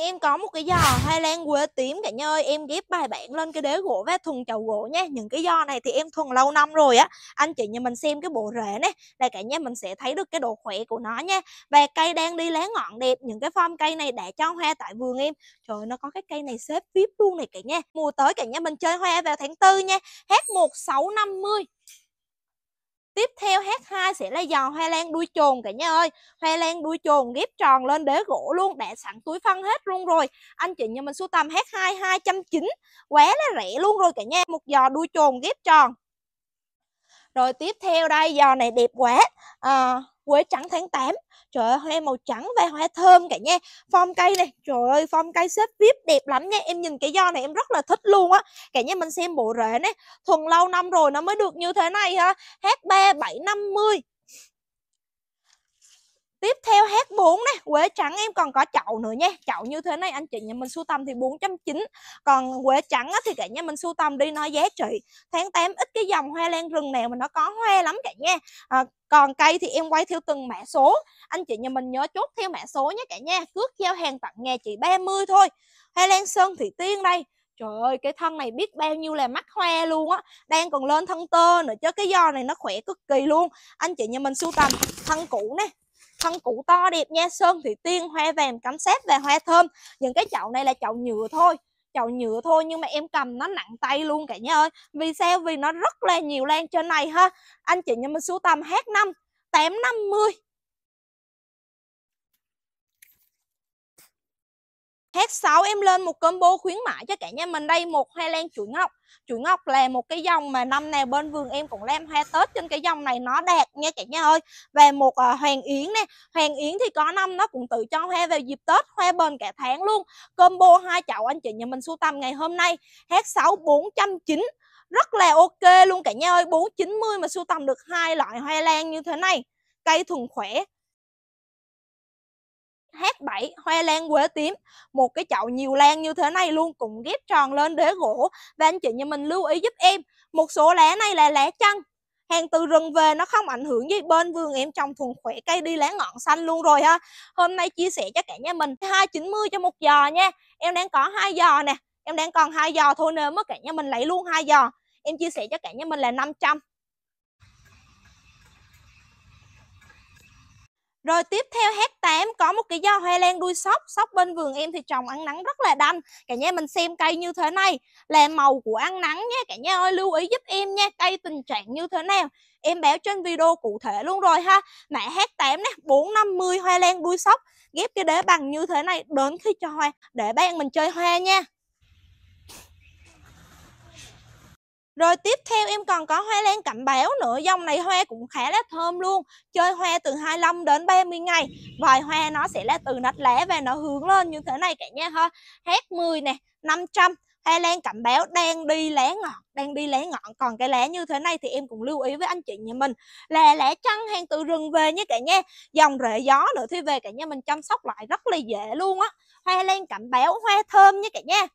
Em có một cái giò hoa Lan quế tím cả nhà ơi Em ghép bài bản lên cái đế gỗ và thùng chậu gỗ nha Những cái giò này thì em thuần lâu năm rồi á Anh chị nhà mình xem cái bộ rễ này Là cả nhà mình sẽ thấy được cái độ khỏe của nó nha Và cây đang đi lá ngọn đẹp Những cái form cây này đã cho hoa tại vườn em Trời nó có cái cây này xếp VIP luôn này cả nhà Mùa tới cả nhà mình chơi hoa vào tháng 4 nha năm mươi. Tiếp theo H2 sẽ là giò hoa lan đuôi chồn cả nhà ơi. Hoa lan đuôi chồn ghép tròn lên đế gỗ luôn, đã sẵn túi phân hết luôn rồi. Anh chị nhà mình sưu tầm H2 290, quá là rẻ luôn rồi cả nhà. Một giò đuôi chồn ghép tròn. Rồi tiếp theo đây giò này đẹp quá. À, quế trắng tháng 8 trời ơi hoa màu trắng và hoa thơm cả nha form cây này trời ơi form cây xếp vip đẹp lắm nha em nhìn cái do này em rất là thích luôn á cả nhà mình xem bộ rễ này thuần lâu năm rồi nó mới được như thế này ha h ba bảy năm mươi Tiếp theo H4 nè, quế trắng em còn có chậu nữa nha. Chậu như thế này anh chị nhà mình sưu tầm thì 4.9. Còn quế trắng á, thì cả nhà mình sưu tầm đi nó giá trị. Tháng 8 ít cái dòng hoa lan rừng nào mà nó có hoa lắm cả nha. À, còn cây thì em quay theo từng mã số. Anh chị nhà mình nhớ chốt theo mã số nhé cả nha. Cước giao hàng tặng nhà chị 30 thôi. Hoa lan sơn thủy tiên đây. Trời ơi cái thân này biết bao nhiêu là mắt hoa luôn á Đang còn lên thân tơ nữa chứ Cái do này nó khỏe cực kỳ luôn Anh chị nhà mình sưu tầm thân cũ nè thân cụ to đẹp nha sơn thủy tiên hoa vàng cắm sáp và hoa thơm những cái chậu này là chậu nhựa thôi chậu nhựa thôi nhưng mà em cầm nó nặng tay luôn cả nhà ơi vì sao vì nó rất là nhiều lan trên này ha anh chị nhà mình sưu tầm h năm mươi Hết 6 em lên một combo khuyến mãi cho cả nhà mình đây một hoa lan chuỗi ngọc. Chuỗi ngọc là một cái dòng mà năm nào bên vườn em cũng làm hoa Tết trên cái dòng này nó đạt nha cả nhà ơi. Và một à, hoàng yến nè, hoàng yến thì có năm nó cũng tự cho hoa vào dịp Tết, hoa bền cả tháng luôn. Combo hai chậu anh chị nhà mình sưu tầm ngày hôm nay. H6 490 rất là ok luôn cả nhà ơi, 490 mà sưu tầm được hai loại hoa lan như thế này. Cây thuần khỏe, H7 hoa lan quế tím một cái chậu nhiều lan như thế này luôn cũng ghép tròn lên đế gỗ và anh chị nhà mình lưu ý giúp em một số lá này là lá chăn hàng từ rừng về nó không ảnh hưởng gì bên vườn em trồng thuần khỏe cây đi lá ngọn xanh luôn rồi ha hôm nay chia sẻ cho cả nhà mình 290 cho một giò nha em đang có hai giò nè em đang còn hai giò thôi nên mất cả nhà mình lấy luôn hai giò em chia sẻ cho cả nhà mình là 500 Rồi tiếp theo hát 8 có một cái giò hoa lan đuôi sóc, sóc bên vườn em thì trồng ăn nắng rất là đanh. Cả nhà mình xem cây như thế này là màu của ăn nắng nha. Cả nhà ơi lưu ý giúp em nha, cây tình trạng như thế nào. Em báo trên video cụ thể luôn rồi ha. Mã hát 8 nè, 450 hoa lan đuôi sóc, ghép cái đế bằng như thế này đến khi cho hoa để bạn mình chơi hoa nha. Rồi tiếp theo em còn có hoa lan cẩm béo nữa Dòng này hoa cũng khá là thơm luôn Chơi hoa từ 25 đến 30 ngày Vài hoa nó sẽ là từ nách lá và nó hướng lên như thế này cả nha ha H10 nè, 500 Hoa lan cẩm béo đang đi lá ngọn, Đang đi lá ngọn Còn cái lá như thế này thì em cũng lưu ý với anh chị nhà mình Là lá trăng hàng từ rừng về nha cả nha Dòng rễ gió nữa thì về cả nha Mình chăm sóc lại rất là dễ luôn á Hoa lan cẩm béo, hoa thơm nha cả nha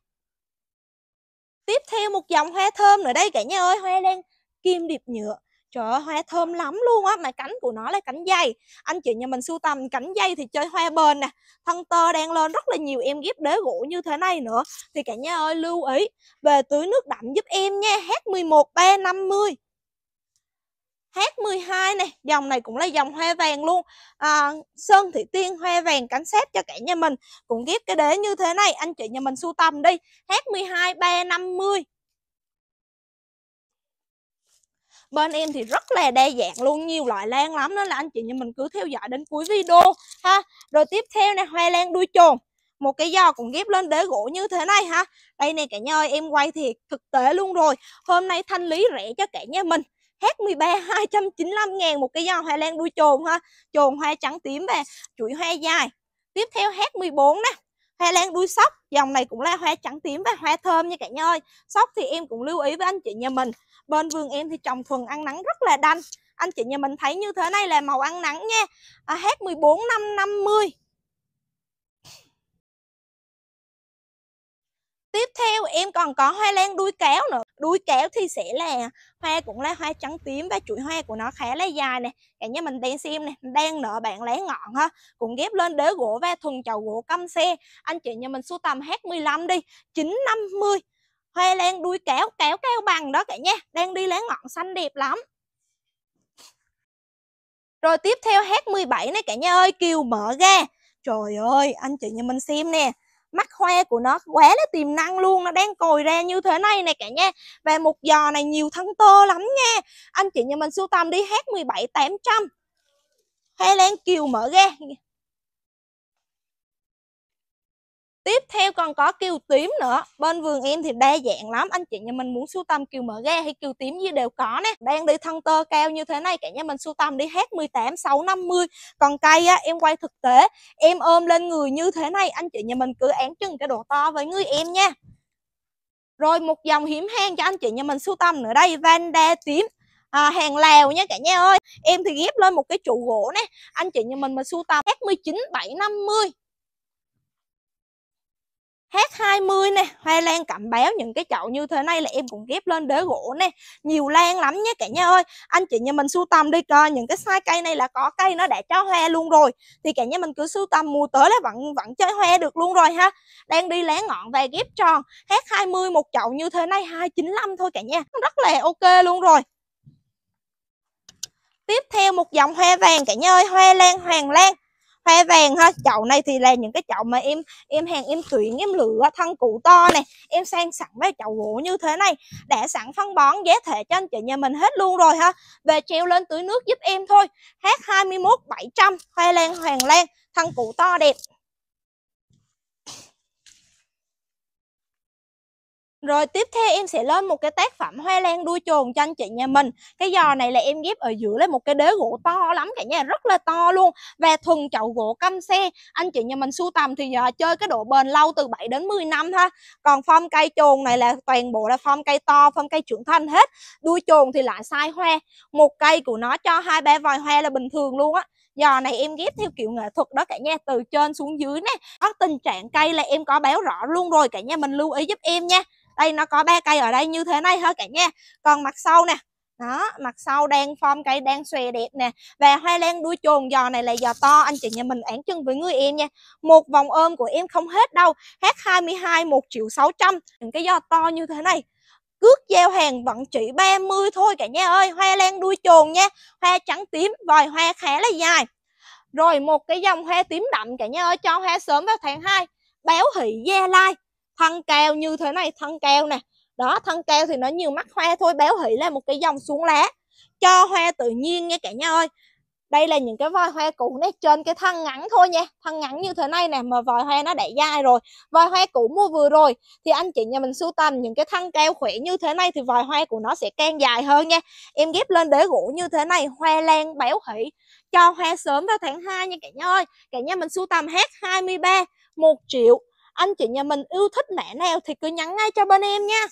tiếp theo một dòng hoa thơm nữa đây cả nhà ơi hoa đen kim điệp nhựa Trời ơi, hoa thơm lắm luôn á, mà cánh của nó là cánh dây Anh chị nhà mình sưu tầm cánh dây thì chơi hoa bền nè Thân tơ đang lên rất là nhiều em ghép đế gỗ như thế này nữa Thì cả nhà ơi lưu ý về tưới nước đậm giúp em nha, H11350 H12 này dòng này cũng là dòng hoa vàng luôn à, Sơn thị Tiên hoa vàng cánh xếp cho cả nhà mình cũng ghép cái đế như thế này anh chị nhà mình sưu tầm đi H12 350 bên em thì rất là đa dạng luôn nhiều loại lan lắm nên là anh chị nhà mình cứ theo dõi đến cuối video ha rồi tiếp theo nè hoa lan đuôi chồn một cái giò cũng ghép lên đế gỗ như thế này ha đây nè cả nhà ơi em quay thiệt thực tế luôn rồi hôm nay thanh lý rẻ cho cả nhà mình H13 295 ngàn một cái dao hoa lan đuôi chồn ha chồn hoa trắng tím và chuỗi hoa dài Tiếp theo H14 nè Hoa lan đuôi sóc Dòng này cũng là hoa trắng tím và hoa thơm nha cả nhà ơi Sóc thì em cũng lưu ý với anh chị nhà mình Bên vườn em thì trồng phần ăn nắng rất là đanh Anh chị nhà mình thấy như thế này là màu ăn nắng nha à, H14 550 Tiếp theo em còn có hoa lan đuôi kéo nữa Đuôi kéo thì sẽ là hoa cũng là hoa trắng tím và chuỗi hoa của nó khá là dài nè Cả nhà mình đang xem nè, đang nở bạn lá ngọn ha Cũng ghép lên đế gỗ và thùng chầu gỗ căm xe Anh chị nhà mình sưu tầm H15 đi 950 Hoa lan đuôi kéo, kéo cao bằng đó cả nhà Đang đi lá ngọn xanh đẹp lắm Rồi tiếp theo H17 này cả nhà ơi, kiều mở ra Trời ơi, anh chị nhà mình xem nè mắt khoe của nó quá là tiềm năng luôn nó đang còi ra như thế này nè cả nha và một giò này nhiều thân tơ lắm nha anh chị nhà mình sưu tầm đi hát 17 800 lên Kiều mở ra Tiếp theo còn có kiều tím nữa Bên vườn em thì đa dạng lắm Anh chị nhà mình muốn sưu tầm kiều mở ga hay kiều tím gì đều có nè Đang đi thân tơ cao như thế này Cả nhà mình sưu tầm đi hết 18, 6, 50 Còn cây á, em quay thực tế Em ôm lên người như thế này Anh chị nhà mình cứ án chừng cái độ to với người em nha Rồi một dòng hiếm hang cho anh chị nhà mình sưu tầm nữa đây Vanda tím à, hàng lèo nha cả nhà ơi Em thì ghép lên một cái trụ gỗ nè Anh chị nhà mình mà sưu tầm chín bảy năm mươi H20 nè, hoa lan cẩm béo những cái chậu như thế này là em cũng ghép lên đế gỗ nè. Nhiều lan lắm nhé cả nhà ơi. Anh chị nhà mình sưu tầm đi coi những cái sai cây này là có cây nó đã cho hoa luôn rồi. Thì cả nhà mình cứ sưu tầm mùa tới là vẫn vẫn chơi hoa được luôn rồi ha. Đang đi lá ngọn và ghép tròn. H20 một chậu như thế này 295 thôi cả nhà. Rất là ok luôn rồi. Tiếp theo một dòng hoa vàng cả nhà ơi, hoa lan hoàng lan hoa vàng ha chậu này thì là những cái chậu mà em em hàng em tuyển em lựa thân cụ to này em sang sẵn với chậu gỗ như thế này đã sẵn phân bón giá thể cho anh chị nhà mình hết luôn rồi ha về treo lên tưới nước giúp em thôi h 21 700 hoa lan hoàng lan thân cụ to đẹp Rồi tiếp theo em sẽ lên một cái tác phẩm hoa lan đuôi trồn cho anh chị nhà mình Cái giò này là em ghép ở giữa lên một cái đế gỗ to lắm cả nhà Rất là to luôn Và thuần chậu gỗ căm xe Anh chị nhà mình sưu tầm thì giờ à, chơi cái độ bền lâu từ 7 đến 10 năm ha Còn phong cây trồn này là toàn bộ là phong cây to, phong cây trưởng thành hết Đuôi trồn thì lại sai hoa Một cây của nó cho hai ba vòi hoa là bình thường luôn á Giò này em ghép theo kiểu nghệ thuật đó cả nhà Từ trên xuống dưới nè Có tình trạng cây là em có báo rõ luôn rồi Cả nhà mình lưu ý giúp em nha đây nó có ba cây ở đây như thế này thôi cả nha còn mặt sau nè đó mặt sau đang form cây đang xòe đẹp nè và hoa lan đuôi chồn giò này là giò to anh chị nhà mình án chân với người em nha một vòng ôm của em không hết đâu hát 22 một triệu sáu trăm những cái giò to như thế này cước giao hàng vẫn chỉ 30 thôi cả nhà ơi hoa lan đuôi chồn nha hoa trắng tím vòi hoa khá là dài rồi một cái dòng hoa tím đậm cả nhà ơi cho hoa sớm vào tháng 2 Béo hỷ gia lai thân keo như thế này thân keo nè đó thân keo thì nó nhiều mắt hoa thôi béo hỉ là một cái dòng xuống lá cho hoa tự nhiên nha cả nhà ơi đây là những cái vòi hoa cũ này trên cái thân ngắn thôi nha thân ngắn như thế này nè mà vòi hoa nó đã dài rồi vòi hoa cũ mua vừa rồi thì anh chị nhà mình sưu tầm những cái thân keo khỏe như thế này thì vòi hoa của nó sẽ càng dài hơn nha em ghép lên đế gỗ như thế này hoa lan béo hỉ cho hoa sớm vào tháng 2 nha cả nhà ơi cả nhà mình sưu tầm hết 23 một triệu anh chị nhà mình yêu thích mẹ nào thì cứ nhắn ngay cho bên em nha